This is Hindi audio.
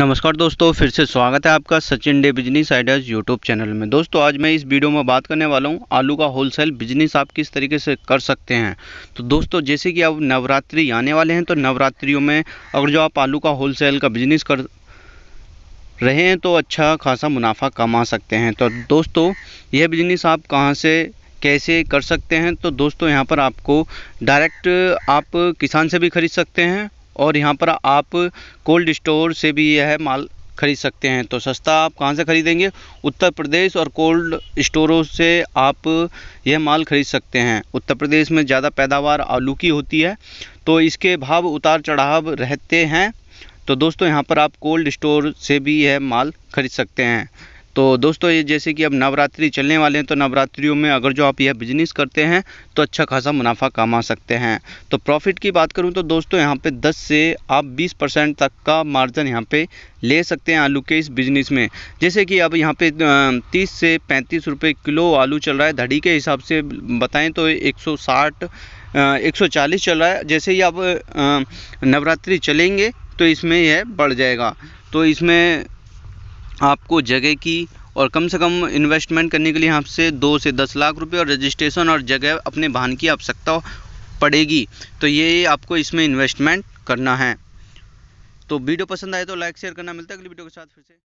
नमस्कार दोस्तों फिर से स्वागत है आपका Sachin De business ideas YouTube channel में दोस्तों आज मैं इस वीडियो में बात करने वाला हूं आलू का होलसेल बिजनेस आप किस तरीके से कर सकते हैं तो दोस्तों जैसे कि अब नवरात्रि आने वाले हैं तो नवरात्रियों में अगर जो आप आलू का होलसेल का बिजनेस कर रहे हैं तो अच्छा खासा मुनाफा कमा सकते हैं तो दोस्तों यह बिजनेस आप कहाँ से कैसे कर सकते हैं तो दोस्तों यहाँ पर आपको डायरेक्ट आप किसान से भी खरीद सकते हैं और यहाँ पर आप कोल्ड स्टोर से भी यह माल खरीद सकते हैं तो सस्ता आप कहाँ से ख़रीदेंगे उत्तर प्रदेश और कोल्ड स्टोरों से आप यह माल खरीद सकते हैं उत्तर प्रदेश में ज़्यादा पैदावार आलू की होती है तो इसके भाव उतार चढ़ाव रहते हैं तो दोस्तों यहाँ पर आप कोल्ड स्टोर से भी यह माल खरीद सकते हैं तो दोस्तों ये जैसे कि अब नवरात्रि चलने वाले हैं तो नवरात्रियों में अगर जो आप यह बिजनेस करते हैं तो अच्छा खासा मुनाफा कमा सकते हैं तो प्रॉफिट की बात करूं तो दोस्तों यहाँ पे 10 से आप 20 परसेंट तक का मार्जिन यहाँ पे ले सकते हैं आलू के इस बिजनेस में जैसे कि अब यहाँ पे 30 से पैंतीस रुपये किलो आलू चल रहा है धड़ी के हिसाब से बताएँ तो एक एक सौ चालीस चल रहा है जैसे ही आप नवरात्रि चलेंगे तो इसमें यह बढ़ जाएगा तो इसमें आपको जगह की और कम से कम इन्वेस्टमेंट करने के लिए आपसे दो से दस लाख रुपए और रजिस्ट्रेशन और जगह अपने वाहन की आवश्यकता पड़ेगी तो ये आपको इसमें इन्वेस्टमेंट करना है तो वीडियो पसंद आए तो लाइक शेयर करना मिलता है अगली वीडियो के साथ फिर से